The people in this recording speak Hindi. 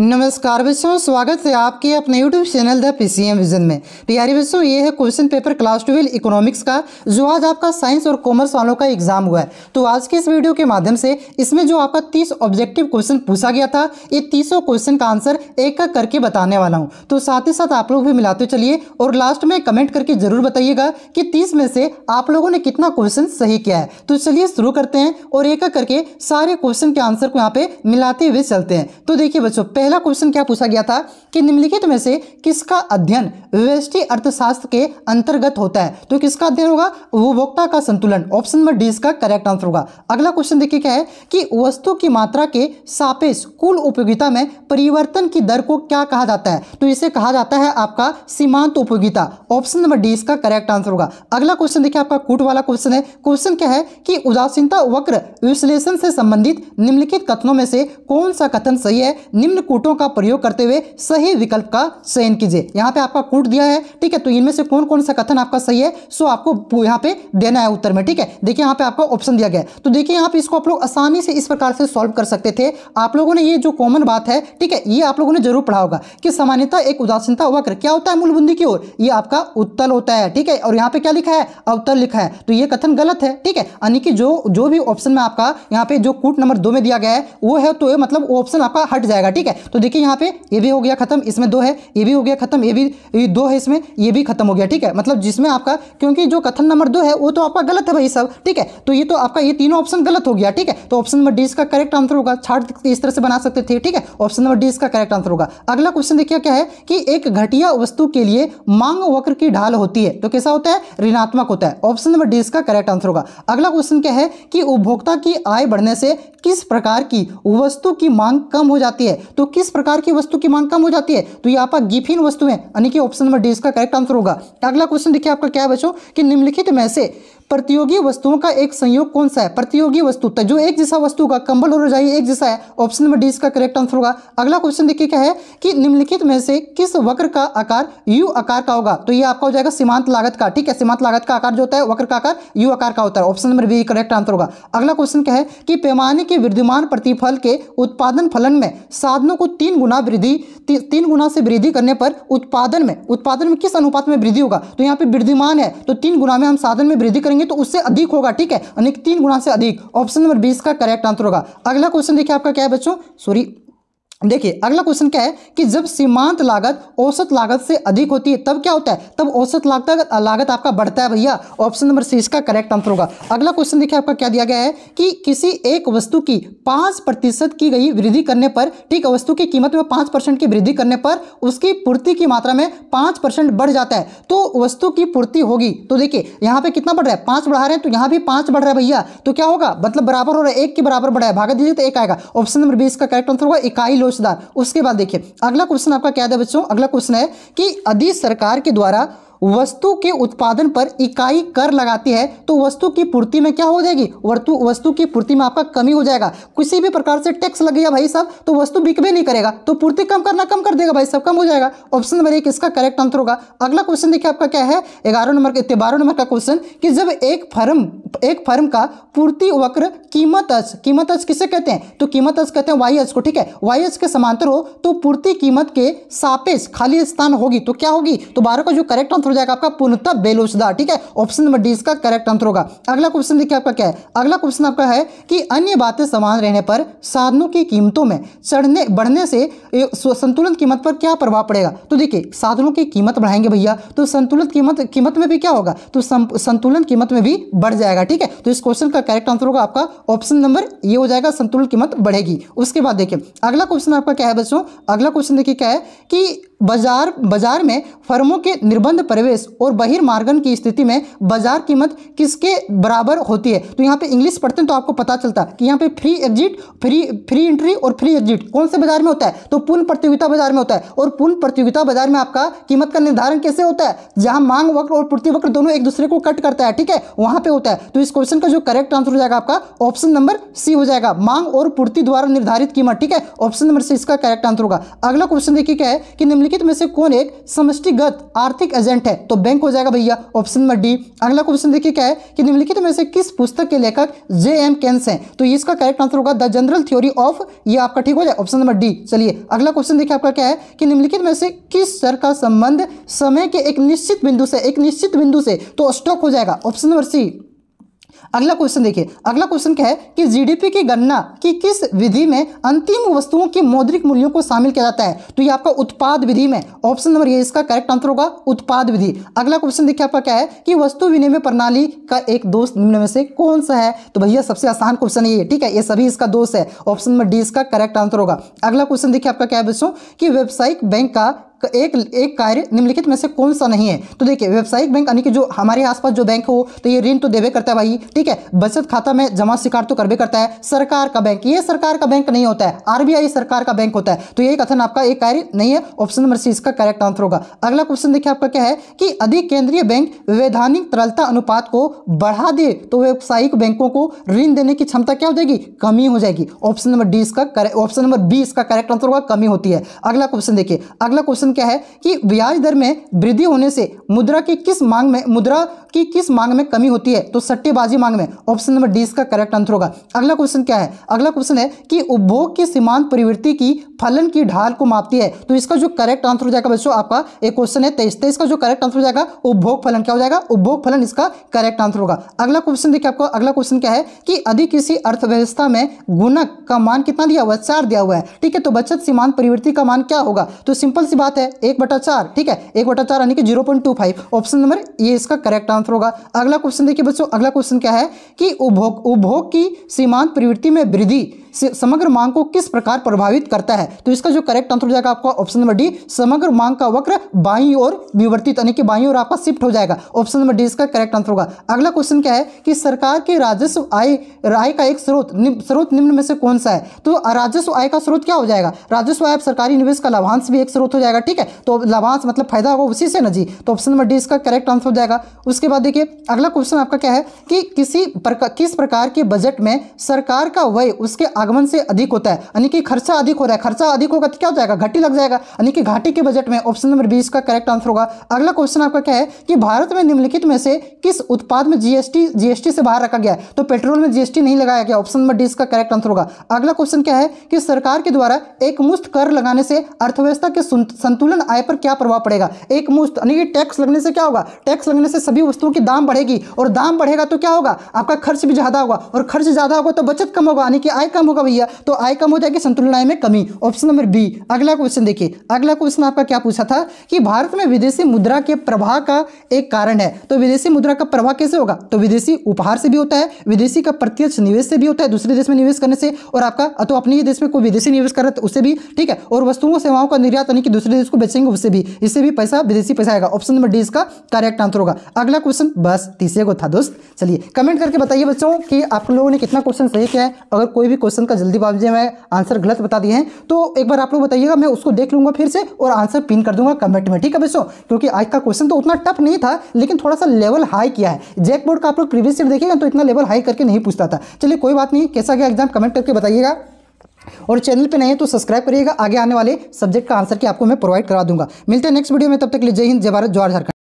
नमस्कार बच्चों स्वागत है आपके अपने YouTube channel the PCM vision में प्यारे बच्चों ये है question paper class twelve economics का जो आज आपका साइंस और कॉमर्स वालों का एग्जाम हुआ है तो आज के इस वीडियो के माध्यम से इसमें जो आपका तीस ऑब्जेक्टिव क्वेश्चन पूछा गया था ये तीसों क्वेश्चन का आंसर एक एक करके बताने वाला हूँ तो साथ ही साथ आप लोग भी मिलाते चलिए और लास्ट में कमेंट करके जरूर बताइएगा कि तीस में से आप लोगों ने कितना क्वेश्चन सही किया है तो चलिए शुरू करते हैं और एक एक करके सारे क्वेश्चन के आंसर को यहाँ पे मिलाते हुए चलते हैं तो देखिए बच्चों पहला क्वेश्चन क्या पूछा गया था कि निम्नलिखित में से किसका अध्ययन व्यवस्थी अर्थशास्त्र के अंतर्गत होता है तो किसका अध्ययन होगा उपभोक्ता का संतुलन ऑप्शन नंबर डी इसका करेक्ट आंसर होगा अगला क्वेश्चन देखिए क्या है कि वस्तु की मात्रा के सापेक्ष कुल उपयोगिता में परिवर्तन की दर को क्या कहा जाता है तो इसे कहा जाता है आपका सीमांत उपयोगिता ऑप्शन नंबर डी इसका करेक्ट आंसर होगा अगला क्वेश्चन देखिए आपका कूट वाला क्वेश्चन है क्वेश्चन क्या है कि उदासीनता वक्र विश्लेषण से संबंधित निम्नलिखित कथनों में से कौन सा कथन सही है निम्न कूटों का प्रयोग करते हुए सही विकल्प का चयन कीजिए यहाँ पे आपका कूट दिया है ठीक है तो इनमें से कौन कौन सा कथन आपका सही है सो आपको यहाँ पे देना है उत्तर में ठीक है देखिए यहाँ पे आपका ऑप्शन दिया गया तो देखिए यहाँ पे इसको आप लोग आसानी से इस प्रकार से सॉल्व कर सकते थे आप लोगों ने ये जो कॉमन बात है ठीक है ये आप लोगों ने जरूर पढ़ा होगा कि सामान्यता एक उदासीनता वक्र क्या होता है मूलबुंदी की ओर ये आपका उत्तल होता है ठीक है और यहाँ पे क्या लिखा है अवतल लिखा है तो ये कथन गलत है ठीक है यानी कि जो जो भी ऑप्शन में आपका यहाँ पे जो कूट नंबर दो में दिया गया है वो है तो मतलब ऑप्शन आपका हट जाएगा ठीक है तो देखिए यहाँ पे ये भी हो गया खत्म इसमें दो है ये भी हो गया खत्म ये भी ये दो है इसमें ये भी खत्म हो गया ठीक है मतलब जिसमें आपका क्योंकि जो कथन नंबर दो है वो तो आपका गलत है भाई सब ठीक है तो ये तो आपका ये तीनों ऑप्शन गलत हो गया ठीक है तो ऑप्शन नंबर डी इसका करेक्ट आंसर होगा छाट इस तरह से बना सकते थे ठीक है ऑप्शन नंबर डी इसका करेक्ट आंसर होगा अगला क्वेश्चन देखिए क्या है कि एक घटिया वस्तु के लिए मांग वक्र की ढाल होती है तो कैसा होता है ऋणात्मक होता है ऑप्शन नंबर डी इसका करेक्ट आंसर होगा अगला क्वेश्चन क्या है कि उपभोक्ता की आय बढ़ने से किस प्रकार की वस्तु की मांग कम हो जाती है तो किस प्रकार की वस्तु की मांग कम हो जाती है तो यहाँ पर गिफिन वस्तुएं यानी कि ऑप्शन नंबर डी इसका करेक्ट आंसर होगा अगला क्वेश्चन देखिए आपका क्या है बच्चों कि निम्नलिखित में से प्रतियोगी वस्तुओं का एक संयोग कौन सा है प्रतियोगी वस्तु तो जो एक जैसा वस्तु का कंबल और रजाई एक जैसा है ऑप्शन नंबर डी इसका करेक्ट आंसर होगा अगला क्वेश्चन देखिए क्या है कि निम्नलिखित में से किस वक्र का आकार यू आकार का होगा तो ये आपका हो जाएगा सीमांत लागत का ठीक है सीमांत लागत का आकार जो होता है वक्र का आकार यू आकार का होता है option number B correct answer होगा अगला क्वेश्चन क्या है कि पैमाने के विद्यमान प्रतिफल के उत्पादन फलन में साधनों को तीन गुना वृद्धि तीन गुना से वृद्धि करने पर उत्पादन में उत्पादन में किस अनुपात में वृद्धि होगा तो यहाँ पे विद्यमान है तो तीन गुना में हम साधन में वृद्धि करेंगे करेंगे तो उससे अधिक होगा ठीक है यानी तीन गुणा से अधिक ऑप्शन नंबर बीस का करेक्ट आंसर होगा अगला क्वेश्चन देखिए आपका क्या है बच्चों सॉरी देखिए अगला क्वेश्चन क्या है कि जब सीमांत लागत औसत लागत से अधिक होती है तब क्या होता है तब औसत लागत लागत आपका बढ़ता है भैया ऑप्शन नंबर सी इसका करेक्ट आंसर होगा अगला क्वेश्चन देखिए आपका क्या दिया गया है कि किसी एक वस्तु की पांच प्रतिशत की गई वृद्धि करने पर ठीक है वस्तु की कीमत में पांच की वृद्धि करने पर उसकी पूर्ति की मात्रा में पांच परसेंट बढ़ जाता है तो वस्तु की पूर्ति होगी तो देखिये यहां पर कितना बढ़ रहा है पांच बढ़ा रहे हैं तो यहां भी पांच बढ़ रहा है भैया तो क्या होगा मतलब बराबर हो रहा है एक के बराबर बढ़ा है भागा दीजिए तो एक आएगा ऑप्शन नंबर बी इसका करेक्ट आंसर होगा इकाई लो सुधार उसके बाद देखिए अगला क्वेश्चन आपका क्या था बच्चों अगला क्वेश्चन है कि यदि सरकार के द्वारा वस्तु के उत्पादन पर इकाई कर लगाती है तो वस्तु की पूर्ति में क्या हो जाएगी वर्तु वस्तु की पूर्ति में आपका कमी हो जाएगा किसी भी प्रकार से टैक्स लग गया भाई साहब तो वस्तु बिकबे नहीं करेगा तो पूर्ति कम करना कम कर देगा भाई साहब कम हो जाएगा ऑप्शन नंबर एक इसका करेक्ट आंसर होगा अगला क्वेश्चन देखिए आपका क्या है ग्यारह नंबर बारह नंबर का क्वेश्चन कि जब एक फर्म एक फर्म का पूर्ति वक्र कीमत अच कीमत अच किसे कहते हैं तो कीमत अच कहते हैं वाई अच को ठीक है वाई अच के समांतर हो तो पूर्ति कीमत के सापेक्ष खाली स्थान होगी तो क्या होगी तो बारह का जो करेक्ट आंसर हो जाएगा आपका पूर्णतः बेलोचदार ठीक है ऑप्शन नंबर डी इसका करेक्ट आंसर होगा अगला क्वेश्चन देखिए आपका क्या है अगला क्वेश्चन आपका है कि अन्य बातें समान रहने पर साधनों की कीमतों में चढ़ने बढ़ने से संतुलन कीमत पर क्या प्रभाव पड़ेगा तो देखिए साधनों की कीमत बढ़ाएंगे भैया तो संतुलन कीमत कीमत में भी क्या होगा तो संतुलन कीमत में भी बढ़ जाएगा ठीक है तो इस क्वेश्चन का करेक्ट आंसर होगा आपका ऑप्शन नंबर ये हो जाएगा संतुलन कीमत बढ़ेगी उसके बाद देखिए अगला क्वेश्चन आपका क्या है बच्चों अगला क्वेश्चन देखिए क्या है कि बाजार बाजार में फर्मों के निर्बंध प्रवेश और बहिर्मार्गन की स्थिति में बाजार कीमत किसके बराबर होती है तो यहाँ पे इंग्लिश पढ़ते हैं तो आपको पता चलता है कि यहाँ पे free exit free free entry और फ्री एग्जिट कौन से बाजार में होता है तो पूर्ण प्रतियोगिता बाजार में होता है और पूर्ण प्रतियोगिता बाजार में आपका कीमत का निर्धारण कैसे होता है जहाँ मांग वक्र और पूर्ति वक्र दोनों एक दूसरे को कट करता है ठीक है वहाँ पर होता है तो इस क्वेश्चन का जो करेक्ट आंसर हो जाएगा आपका ऑप्शन नंबर सी हो जाएगा मांग और पूर्ति द्वारा निर्धारित कीमत ठीक है ऑप्शन नंबर सी इसका करेक्ट आंसर होगा अगला क्वेश्चन देखिए क्या है कि निम्नलिखित निम्नलिखित में से कौन एक समष्टिगत आर्थिक एजेंट है तो बैंक हो जाएगा भैया ऑप्शन नंबर डी अगला क्वेश्चन देखिए क्या है कि निम्नलिखित में से किस पुस्तक के लेखक जे एम केन्स हैं तो इसका करेक्ट आंसर होगा द जनरल थ्योरी ऑफ ये आपका ठीक हो जाए ऑप्शन नंबर डी चलिए अगला क्वेश्चन देखिए आपका क्या है कि निम्नलिखित में से किस सर का संबंध समय के एक निश्चित बिंदु से एक निश्चित बिंदु से तो स्टॉक हो जाएगा ऑप्शन नंबर सी अगला क्वेश्चन देखिए अगला क्वेश्चन क्या है कि जीडीपी की गणना की किस विधि में अंतिम वस्तुओं के मौद्रिक मूल्यों को शामिल किया जाता है तो ये आपका उत्पाद विधि में ऑप्शन नंबर ये इसका करेक्ट आंसर होगा उत्पाद विधि अगला क्वेश्चन देखिए आपका क्या है कि वस्तु विनिमय प्रणाली का एक दोष निम्न में से कौन सा है तो भैया सबसे आसान क्वेश्चन ये ठीक है ये सभी इसका दोष है ऑप्शन नंबर डी इसका करेक्ट आंसर होगा अगला क्वेश्चन देखिए आपका क्या है बच्चों की व्यावसायिक बैंक का एक एक कार्य निम्नलिखित में से कौन सा नहीं है तो देखिए व्यावसायिक बैंक यानी कि जो हमारे आसपास जो बैंक हो तो ये ऋण तो देवे करता है भाई ठीक है बचत खाता में जमा स्वीकार तो करवे करता है सरकार का बैंक ये सरकार का बैंक नहीं होता है आरबीआई सरकार का बैंक होता है तो ये कथन आपका एक कार्य नहीं है ऑप्शन नंबर सी इसका करेक्ट आंसर होगा अगला क्वेश्चन देखिए आपका क्या है कि अधिक केंद्रीय बैंक वैधानिक तरलता अनुपात को बढ़ा दे तो व्यावसायिक बैंकों को ऋण देने की क्षमता क्या हो जाएगी कमी हो जाएगी ऑप्शन नंबर डी इसका ऑप्शन नंबर बी इसका करेक्ट आंसर होगा कमी होती है अगला क्वेश्चन देखिए अगला क्वेश्चन प्रश्न क्या है कि ब्याज दर में वृद्धि होने से मुद्रा की किस मांग में मुद्रा की किस मांग में कमी होती है तो सट्टेबाजी मांग में ऑप्शन नंबर डी इसका करेक्ट आंसर होगा अगला क्वेश्चन क्या है अगला क्वेश्चन है कि उपभोग की सीमांत प्रवृत्ति की फलन की ढाल को मापती है तो इसका जो करेक्ट आंसर हो जाएगा बच्चों आपका एक क्वेश्चन है तेईस तेईस तो का जो करेक्ट आंसर हो जाएगा उपभोग फलन क्या हो जाएगा उपभोग फलन इसका करेक्ट आंसर होगा अगला क्वेश्चन देखिए आपको अगला क्वेश्चन क्या है कि अधिक किसी अर्थव्यवस्था में गुणक का मान कितना दिया हुआ है चार दिया हुआ है ठीक है तो बचत सीमांत प्रवृत्ति का मान क्या होगा तो सिंपल सी बात है एक बटा चार ठीक है एक बटा चार यानी कि zero point two five option number ये इसका करेक्ट आंसर होगा अगला क्वेश्चन देखिए बच्चों अगला क्वेश्चन क्या है कि उपभोग उपभोग की सीमांत प्रवृत्ति में वृद्धि समग्र मांग को किस प्रकार प्रभावित करता है तो इसका जो करेक्ट आंसर हो जाएगा आपका ऑप्शन नंबर डी समग्र मांग का वक्र बाई और विवर्तित यानी कि बाई और आपका शिफ्ट हो जाएगा ऑप्शन नंबर डी इसका करेक्ट आंसर होगा अगला क्वेश्चन क्या है कि सरकार के राजस्व आय राय का एक स्रोत स्रोत निम्न में से कौन सा है तो राजस्व आय का स्रोत क्या हो जाएगा राजस्व आय सरकारी निवेश का लाभांश भी एक स्रोत हो जाएगा ठीक है तो लाभांश मतलब फायदा होगा उसी से ना जी तो ऑप्शन नंबर डी इसका करेक्ट आंसर हो जाएगा उसके बाद देखिए अगला क्वेश्चन आपका क्या है कि किसी प्रकार किस प्रकार के बजट में सरकार का व्यय उसके आगमन से अधिक होता है यानी कि खर्चा अधिक हो रहा है खर्चा अधिक होगा तो क्या हो जाएगा घाटी लग जाएगा यानी कि घाटी के बजट में ऑप्शन नंबर बीस का करेक्ट आंसर होगा अगला क्वेश्चन आपका क्या है कि भारत में निम्नलिखित में से किस उत्पाद में जीएसटी जीएसटी से बाहर रखा गया है तो पेट्रोल में जीएसटी नहीं लगाया गया ऑप्शन नंबर डी इसका करेक्ट आंसर होगा अगला क्वेश्चन क्या है कि सरकार के द्वारा एक मुफ्त कर लगाने से अर्थव्यवस्था के संतुलन आय पर क्या प्रभाव पड़ेगा एक मुफ्त यानी कि टैक्स लगने से क्या होगा टैक्स लगने से सभी वस्तुओं की दाम बढ़ेगी और दाम बढ़ेगा तो क्या होगा आपका खर्च भी ज़्यादा होगा और खर्च ज़्यादा होगा तो बचत कम होगा यानी कि आय कम होगा भैया तो आय कम हो जाएगी संतुलन आय में कमी ऑप्शन नंबर बी अगला क्वेश्चन देखिए अगला क्वेश्चन आपका क्या पूछा था कि भारत में विदेशी मुद्रा के प्रभाव का एक कारण है तो विदेशी मुद्रा का प्रभाव कैसे होगा तो विदेशी उपहार से भी होता है विदेशी का प्रत्यक्ष निवेश से भी होता है दूसरे देश में निवेश करने से और आपका तो अपने ही देश में कोई विदेशी निवेश कर रहा है तो उससे भी ठीक है और वस्तुओं सेवाओं का निर्यात यानी कि दूसरे देश को बेचेंगे उससे भी इससे भी पैसा विदेशी पैसा आएगा ऑप्शन नंबर डी इसका करेक्ट आंसर होगा अगला क्वेश्चन बस तीसरे को था दोस्त चलिए कमेंट करके बताइए बच्चों कि आप लोगों ने कितना क्वेश्चन सही किया है अगर कोई भी क्वेश्चन क्वेश्चन का जल्दी जल्दीबाजी मैं आंसर गलत बता दिए हैं तो एक बार आप लोग बताइएगा मैं उसको देख लूंगा फिर से और आंसर पिन कर दूंगा कमेंट में ठीक है बच्चों क्योंकि आज का क्वेश्चन तो उतना टफ नहीं था लेकिन थोड़ा सा लेवल हाई किया है जैकबोर्ड का आप लोग प्रीवियस ईयर देखिएगा तो इतना लेवल हाई करके नहीं पूछता था चलिए कोई बात नहीं कैसा गया एग्जाम कमेंट करके बताइएगा और चैनल पे नए हैं तो सब्सक्राइब करिएगा आगे आने वाले सब्जेक्ट का आंसर की आपको मैं प्रोवाइड करा दूंगा मिलते हैं नेक्स्ट वीडियो में तब तक लीजिए हिंद जय भारत जवाहर झारखंड